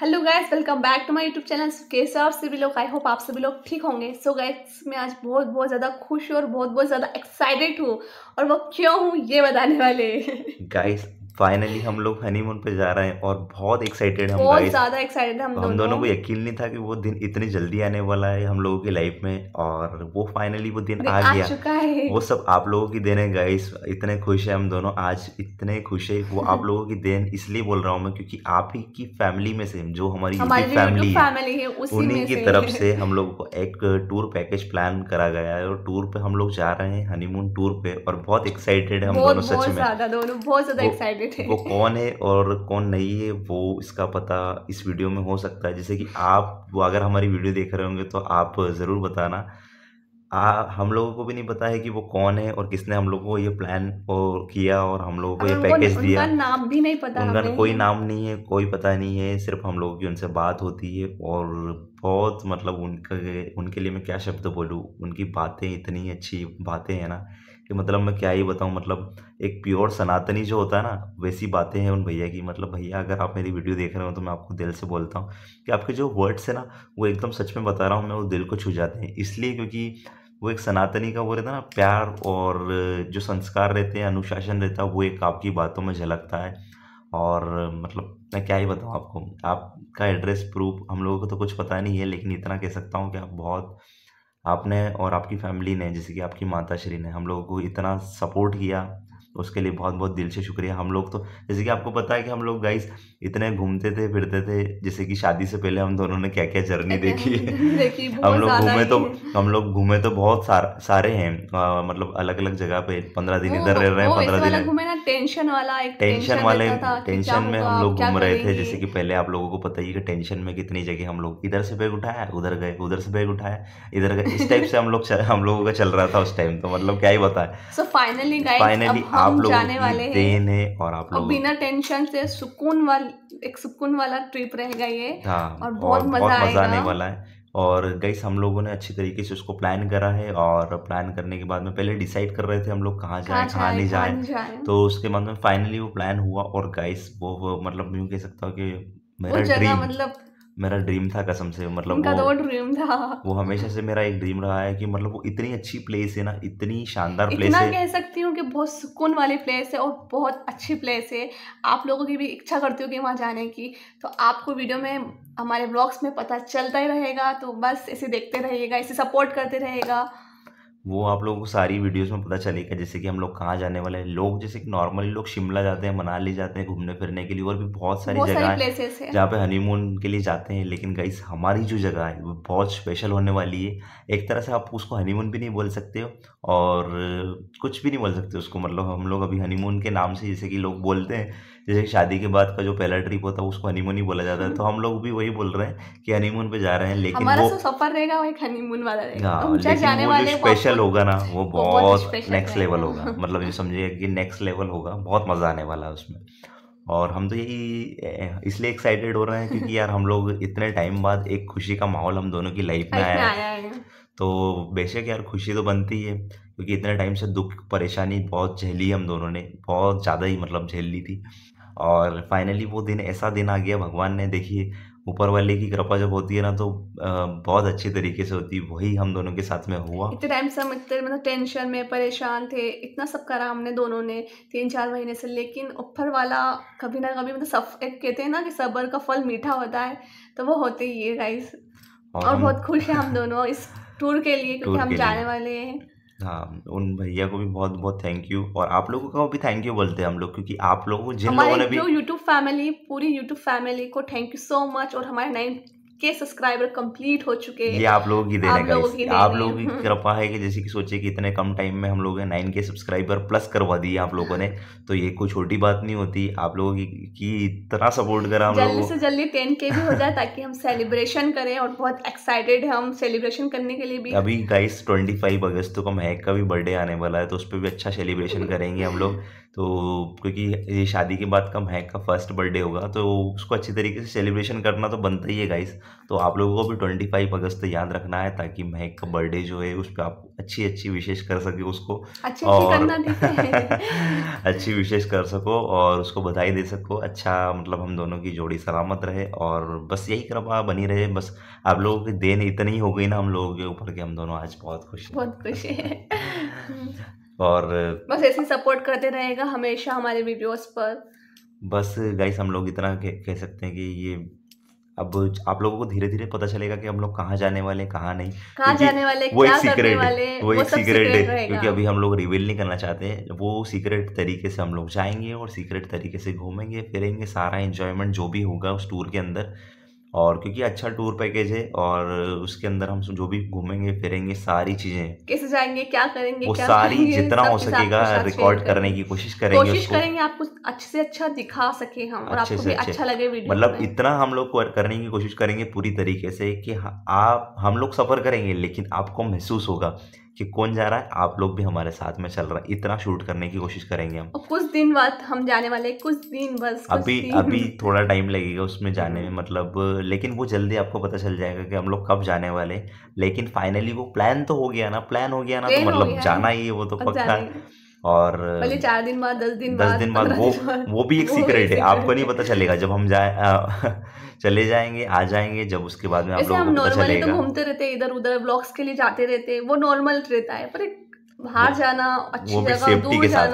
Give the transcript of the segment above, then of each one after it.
Hello guys welcome back to my YouTube channel कैसे आप सभी लोग आई होप आप सभी लोग ठीक होंगे सो so गाइस मैं आज बहुत बहुत ज़्यादा खुश और बहुत बहुत ज़्यादा एक्साइटेड हूँ और वो क्यों हूँ ये बताने वाले गाइस फाइनली हम लोग हनीमून पे जा रहे हैं और बहुत एक्साइटेड हम बहुत ज़्यादा एक्साइटेड हम, हम दोनों को यकीन नहीं था कि वो दिन इतनी जल्दी आने वाला है हम लोगों की लाइफ में और वो फाइनली वो दिन आ गया चुका है वो सब आप लोगों की देन है गाइस इतने खुश है हम दोनों आज इतने खुश है वो आप लोगों की देन इसलिए बोल रहा हूँ मैं क्योंकि आप ही की फैमिली में से जो हमारी फैमिली है उन्हीं की तरफ से हम लोगों को एक टूर पैकेज प्लान करा गया है और टूर पे हम लोग जा रहे हैं हनीमून टूर पे और बहुत एक्साइटेड है हम दोनों सच में दोनों बहुत ज्यादा एक्साइटेड है वो कौन है और कौन नहीं है वो इसका पता इस वीडियो में हो सकता है जैसे कि आप वो अगर हमारी वीडियो देख रहे होंगे तो आप ज़रूर बताना आ, हम लोगों को भी नहीं पता है कि वो कौन है और किसने हम लोगों को ये प्लान और किया और हम लोगों को ये पैकेज दिया उनका नाम भी नहीं पता उनका कोई नाम नहीं है कोई पता नहीं है सिर्फ हम लोगों की उनसे बात होती है और बहुत मतलब उनके उनके लिए मैं क्या शब्द बोलूँ उनकी बातें इतनी अच्छी बातें हैं ना कि मतलब मैं क्या ही बताऊँ मतलब एक प्योर सनातनी जो होता है ना वैसी बातें हैं उन भैया की मतलब भैया अगर आप मेरी वीडियो देख रहे हो तो मैं आपको दिल से बोलता हूँ कि आपके जो वर्ड्स हैं ना वो एकदम सच में बता रहा हूँ मैं वो दिल को छू जाते हैं इसलिए क्योंकि वो एक सनातनी का वो रहता ना प्यार और जो संस्कार रहते हैं अनुशासन रहता है वो एक आपकी बातों में झलकता है और मतलब मैं क्या ही बताऊँ आपको आपका एड्रेस प्रूफ हम लोगों को तो कुछ पता नहीं है लेकिन इतना कह सकता हूँ कि आप बहुत आपने और आपकी फैमिली ने जैसे कि आपकी माता श्री ने हम लोगों को इतना सपोर्ट किया उसके लिए बहुत बहुत दिल से शुक्रिया हम लोग तो जैसे कि आपको पता है कि हम लोग गाइस इतने घूमते थे फिरते थे जैसे कि शादी से पहले हम दोनों ने क्या क्या जर्नी देखी है हम लोग घूमे तो हम लोग घूमे तो बहुत सार, सारे हैं आ, मतलब अलग अलग जगह पे पंद्रह दिन इधर रह रहे हैं पंद्रह दिन घूमे ना टेंशन वाला एक टेंशन वाले टेंशन में हम लोग घूम रहे थे जैसे कि पहले आप लोगों को पता ही कि टेंशन में कितनी जगह हम लोग इधर से बैग उठाया उधर गए उधर से बैग उठाया इधर गए इस टाइप से हम लोग हम लोगों का चल रहा था उस टाइम तो मतलब क्या ही बताया फाइनली फाइनली आप लोग वाले है और आप लोग बिना टेंशन से सुकून वाले एक सुकून वाला ट्रिप रहेगा हाँ, ये और बहुत और मजा बहुत आने वाला है और गई हम लोगों ने अच्छी तरीके से उसको प्लान करा है और प्लान करने के बाद में पहले डिसाइड कर रहे थे हम लोग कहाँ जाए कहाँ नहीं जाए तो उसके बाद में फाइनली वो प्लान हुआ और गाइस वो, वो मतलब यूँ कह सकता हूँ कि मेरा ड्रीम मतलब मेरा ड्रीम था कसम से मतलब उनका तो वो, ड्रीम था वो हमेशा से मेरा एक ड्रीम रहा है कि मतलब वो इतनी अच्छी प्लेस है ना इतनी शानदार प्लेस है कह सकती हूँ कि बहुत सुकून वाली प्लेस है और बहुत अच्छी प्लेस है आप लोगों की भी इच्छा करती होगी वहाँ जाने की तो आपको वीडियो में हमारे ब्लॉग्स में पता चलता ही रहेगा तो बस इसे देखते रहिएगा इसे सपोर्ट करते रहेगा वो आप लोगों को सारी वीडियोस में पता चलेगा जैसे कि हम लोग कहाँ जाने वाले हैं लोग जैसे कि नॉर्मली लोग शिमला जाते हैं मनाली जाते हैं घूमने फिरने के लिए और भी बहुत सारी जगह है जहाँ पे हनीमून के लिए जाते हैं लेकिन गाइस हमारी जो जगह है वो बहुत स्पेशल होने वाली है एक तरह से आप उसको हनीमून भी नहीं बोल सकते हो और कुछ भी नहीं बोल सकते उसको मतलब हम लोग अभी हनीमून के नाम से जैसे कि लोग बोलते हैं जैसे शादी के बाद का जो पहला ट्रिप होता है उसको हनीमून ही बोला जाता है तो हम लोग भी वही बोल रहे हैं कि हनीमून पे जा रहे हैं लेकिन हमारा वो तो सफर रहेगा वो एक हनीमून वाला रहेगा हाँ, लेकिन जाने वाले स्पेशल होगा ना वो बहुत नेक्स्ट लेवल होगा मतलब ये समझिए कि नेक्स्ट लेवल होगा बहुत मज़ा आने वाला है उसमें और हम तो यही इसलिए एक्साइटेड हो रहे हैं क्योंकि यार हम लोग इतने टाइम बाद एक खुशी का माहौल हम दोनों की लाइफ में आया है तो बेशक यार खुशी तो बनती है क्योंकि इतने टाइम से दुख परेशानी बहुत झेली हम दोनों ने बहुत ज़्यादा ही मतलब झेल ली थी और फाइनली वो दिन ऐसा दिन आ गया भगवान ने देखिए ऊपर वाले की कृपा जब होती है ना तो बहुत अच्छी तरीके से होती है वही हम दोनों के साथ में हुआ इतने टाइम से हम इतने मतलब टेंशन में परेशान थे इतना सब करा हमने दोनों ने तीन चार महीने से लेकिन ऊपर वाला कभी ना कभी मतलब सफ कहते हैं ना कि सबर का फल मीठा होता है तो वो होते ही है गाइस और, और बहुत खुश हैं हम दोनों इस टूर के लिए क्योंकि हम जाने वाले हैं हाँ, हम्म। उन भैया को भी बहुत-बहुत थैंक यू और आप लोगों को भी थैंक यू बोलते हैं हम लोग क्योंकि आप लोगों जिन लोगों ने भी यूट्यूब फैमिली पूरी यूट्यूब फैमिली को थैंक यू सो मच और हमारे नाइन के सब्सक्राइबर कंप्लीट हो चुके हैं ये आप लोगों की देने है आप लोगों की हम्म। कृपा है कि जैसे कि सोचे कि इतने कम टाइम में हम लोगों ने नाइन के सब्सक्राइबर प्लस करवा दिए आप लोगों ने तो ये कोई छोटी बात नहीं होती आप लोगों की, की इतना सपोर्ट करा हम जल्दी से जल्दी टेन के भी हो जाए ताकि हम सेलिब्रेशन करें और बहुत एक्साइटेड है हम सेलिब्रेशन करने के लिए भी अभी गाइस ट्वेंटी फाइव अगस्त को महक का भी बर्थडे आने वाला है तो उस पर भी अच्छा सेलिब्रेशन करेंगे हम लोग तो क्योंकि ये शादी के बाद का महक का फर्स्ट बर्थडे होगा तो उसको अच्छी तरीके से सेलिब्रेशन करना तो बनता ही है गाइस तो आप लोगों को भी ट्वेंटी फाइव अगस्त याद रखना है ताकि महक का बर्थडे जो है उस पर आप अच्छी अच्छी विशेष कर सके उसको अच्छी और अच्छी विशेष कर सको और उसको बधाई दे सको अच्छा मतलब हम दोनों की जोड़ी सलामत रहे और बस यही कृपा बनी रहे बस आप लोगों की देन इतनी हो गई ना हम लोगों के ऊपर कि हम दोनों आज बहुत खुश बहुत खुश हैं और बस ऐसे सपोर्ट करते रहेगा हमेशा हमारे वीडियोस पर बस गाइस हम लोग इतना कह, सकते हैं कि ये अब आप लोगों को धीरे धीरे पता चलेगा कि हम लोग कहाँ जाने वाले कहाँ नहीं कहाँ जाने वाले वो क्या एक सीक्रेट वाले वो, एक सीक्रेट है क्योंकि अभी हम लोग रिवील नहीं करना चाहते हैं वो सीक्रेट तरीके से हम लोग जाएंगे और सीक्रेट तरीके से घूमेंगे फिरेंगे सारा एंजॉयमेंट जो भी होगा उस टूर के अंदर और क्योंकि अच्छा टूर पैकेज है और उसके अंदर हम जो भी घूमेंगे फिरेंगे सारी चीजें कैसे जाएंगे क्या करेंगे वो क्या सारी करेंगे, जितना हो सकेगा रिकॉर्ड करने की कोशिश करेंगे कोशिश करेंगे आपको अच्छे से अच्छा दिखा सके हम और आपको अच्छे अच्छा लगे वीडियो मतलब इतना हम लोग करने की कोशिश करेंगे पूरी तरीके से कि आप हम लोग सफर करेंगे लेकिन आपको महसूस होगा कि कौन जा रहा है आप लोग भी हमारे साथ में चल रहा है इतना शूट करने की कोशिश करेंगे हम कुछ दिन बाद हम जाने वाले कुछ दिन बस अभी दिन। अभी थोड़ा टाइम लगेगा उसमें जाने में मतलब लेकिन वो जल्दी आपको पता चल जाएगा कि हम लोग कब जाने वाले लेकिन फाइनली वो प्लान तो हो गया ना प्लान हो गया ना तो मतलब जाना ही है वो तो पक्का और पहले चार दिन बाद दस दिन दस दिन बाद वो वो भी एक सीक्रेट है आपको नहीं पता चलेगा जब हम जाए चले जाएंगे आ जाएंगे जब उसके बाद में आप लोगों को पता चलेगा तो घूमते रहते इधर उधर ब्लॉग्स के लिए जाते रहते वो नॉर्मल रहता है पर बाहर जाना अच्छी वो भी सेफ्टी के साथ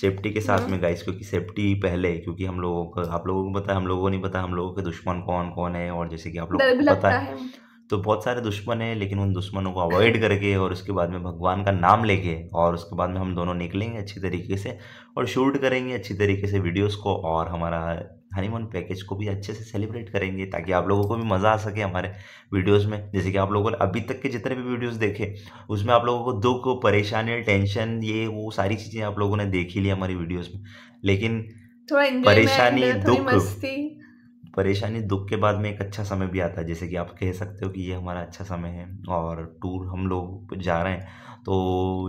सेफ्टी के साथ हाँ। में गाइस क्योंकि सेफ्टी पहले क्योंकि हम लोगों को आप लोगों को पता है हम लोगों को नहीं पता हम लोगों के दुश्मन कौन कौन है और जैसे कि आप लोगों को पता है तो बहुत सारे दुश्मन हैं लेकिन उन दुश्मनों को अवॉइड करके और उसके बाद में भगवान का नाम लेके और उसके बाद में हम दोनों निकलेंगे अच्छी तरीके से और शूट करेंगे अच्छी तरीके से वीडियोस को और हमारा हनीमून पैकेज को भी अच्छे से सेलिब्रेट करेंगे ताकि आप लोगों को भी मज़ा आ सके हमारे वीडियोस में जैसे कि आप लोगों ने अभी तक के जितने भी वीडियोस देखे उसमें आप लोगों को दुख परेशानी टेंशन ये वो सारी चीज़ें आप लोगों ने देखी ली हमारी वीडियोज़ में लेकिन परेशानी दुख परेशानी दुख के बाद में एक अच्छा समय भी आता है जैसे कि आप कह सकते हो कि ये हमारा अच्छा समय है और टूर हम लोग जा रहे हैं तो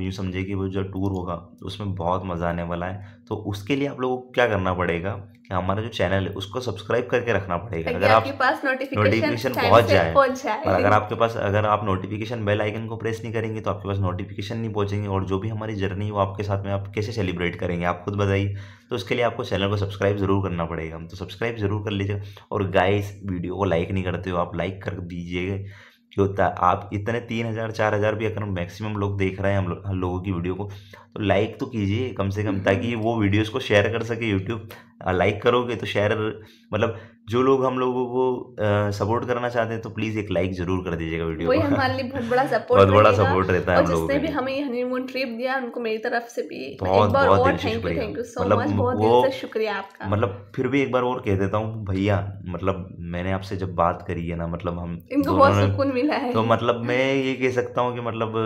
यूँ समझे कि वो जो टूर होगा उसमें बहुत मज़ा आने वाला है तो उसके लिए आप लोगों को क्या करना पड़ेगा कि हमारा जो चैनल है उसको सब्सक्राइब करके रखना पड़ेगा अगर आपके पास नोटिफिकेशन पहुंच जाए और अगर आपके पास अगर आप नोटिफिकेशन बेल आइकन को प्रेस नहीं करेंगे तो आपके पास नोटिफिकेशन नहीं पहुंचेंगे और जो भी हमारी जर्नी वो आपके साथ में आप कैसे सेलिब्रेट करेंगे आप खुद बताइए तो उसके लिए आपको चैनल को सब्सक्राइब ज़रूर करना पड़ेगा तो सब्सक्राइब ज़रूर कर लीजिएगा और गाइस वीडियो को लाइक नहीं करते हो आप लाइक कर दीजिएगा होता है आप इतने तीन हज़ार चार हज़ार भी अगर मैक्सिमम लोग देख रहे हैं हम, लो, हम लोगों की वीडियो को तो लाइक तो कीजिए कम से कम हम्म, ताकि हम्म। वो वीडियोस को शेयर कर सके यूट्यूब लाइक करोगे तो शेयर मतलब जो लोग हम लोगों को सपोर्ट करना चाहते हैं तो प्लीज एक लाइक जरूर कर दीजिएगा वीडियो वही हमारे लिए बहुत बड़ा सपोर्ट बहुत बड़ा सपोर्ट रहता है हम लोगों जिसने भी हमें हनीमून ट्रिप दिया उनको मेरी तरफ से भी बहुत बहुत दिल से शुक्रिया थैंक यू सो मच बहुत दिल से शुक्रिया आपका मतलब फिर भी एक बार और कह देता हूँ भैया मतलब मैंने आपसे जब बात करी है ना मतलब हम इनको बहुत सुकून मिला है तो मतलब मैं ये कह सकता हूँ कि मतलब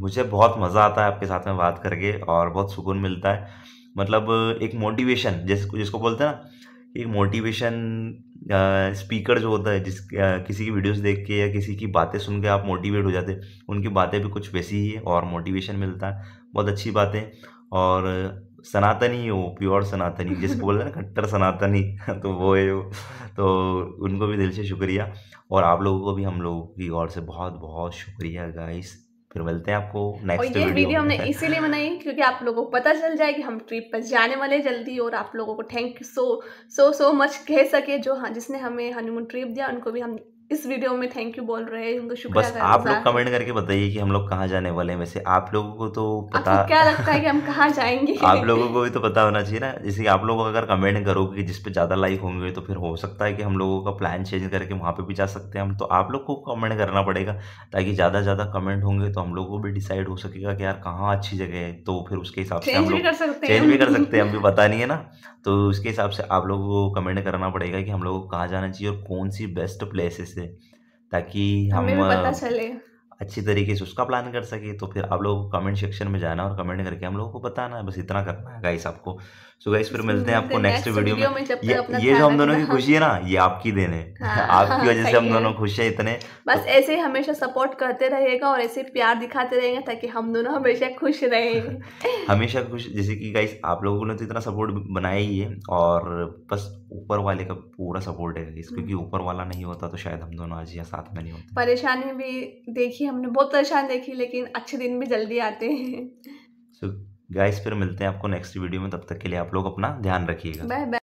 मुझे बहुत मज़ा आता है आपके साथ में बात करके और बहुत सुकून मिलता है मतलब एक मोटिवेशन जैसे जिसको बोलते हैं ना एक मोटिवेशन स्पीकर जो होता है जिस किसी की वीडियोस देख के या किसी की बातें सुन के आप मोटिवेट हो जाते उनकी बातें भी कुछ वैसी ही है और मोटिवेशन मिलता है बहुत अच्छी बातें और सनातनी वो प्योर सनातनी जिसको बोल रहे हैं ना खट्टर सनातनी तो वो है वो तो उनको भी दिल से शुक्रिया और आप लोगों को भी हम लोगों की और से बहुत बहुत शुक्रिया गाइस फिर मिलते हैं आपको नेक्स्ट वीडियो वीडियो हमने इसीलिए बनाई क्योंकि आप लोगों को पता चल जाए कि हम ट्रिप पर जाने वाले जल्दी और आप लोगों को thank you so so so much कह सके जो हाँ, जिसने हमें हनीमून ट्रिप दिया उनको भी हम इस वीडियो में थैंक यू बोल रहे हैं उनका शुक्रिया बस आप लोग कमेंट करके बताइए कि हम लोग कहाँ जाने वाले हैं वैसे आप लोगों को तो पता आपको क्या लगता है कि हम कहाँ जाएंगे आप लोगों को भी तो पता होना चाहिए ना जैसे आप लोग अगर कमेंट करोगे जिस पे ज़्यादा लाइक होंगे तो फिर हो सकता है कि हम लोगों का प्लान चेंज करके वहाँ पे भी जा सकते हैं हम तो आप लोग को कमेंट करना पड़ेगा ताकि ज़्यादा ज़्यादा कमेंट होंगे तो हम लोग को भी डिसाइड हो सकेगा कि यार कहाँ अच्छी जगह है तो फिर उसके हिसाब से हम लोग चेंज भी कर सकते हैं हम भी पता नहीं है ना तो उसके हिसाब से आप लोगों को कमेंट करना पड़ेगा कि हम लोग को कहाँ जाना चाहिए और कौन सी बेस्ट प्लेसेस से ताकि हम हमें पता चले अच्छी तरीके से उसका प्लान कर सके तो फिर आप लोगों को कमेंट सेक्शन में जाना और कमेंट करके हम लोगों को बताना बस इतना करना है गाइस आपको सो गाइस फिर मिलते हैं आपको नेक्स्ट वीडियो में, ये जो हम दोनों की खुशी है ना ये आपकी देन है हाँ, आपकी वजह से हम दोनों खुश है इतने बस ऐसे ही हमेशा सपोर्ट करते रहेगा और ऐसे प्यार दिखाते रहेगा ताकि हम दोनों हमेशा खुश रहे हमेशा खुश जैसे कि गाइस आप लोगों ने तो इतना सपोर्ट बनाया ही है और बस ऊपर वाले का पूरा सपोर्ट है क्योंकि हम्म। ऊपर वाला नहीं होता तो शायद हम दोनों आज यहाँ साथ में नहीं होते परेशानी भी देखिए हमने बहुत परेशान देखी लेकिन अच्छे दिन भी जल्दी आते हैं सो so, गाइस फिर मिलते हैं आपको नेक्स्ट वीडियो में तब तक के लिए आप लोग अपना ध्यान रखिएगा बाय बाय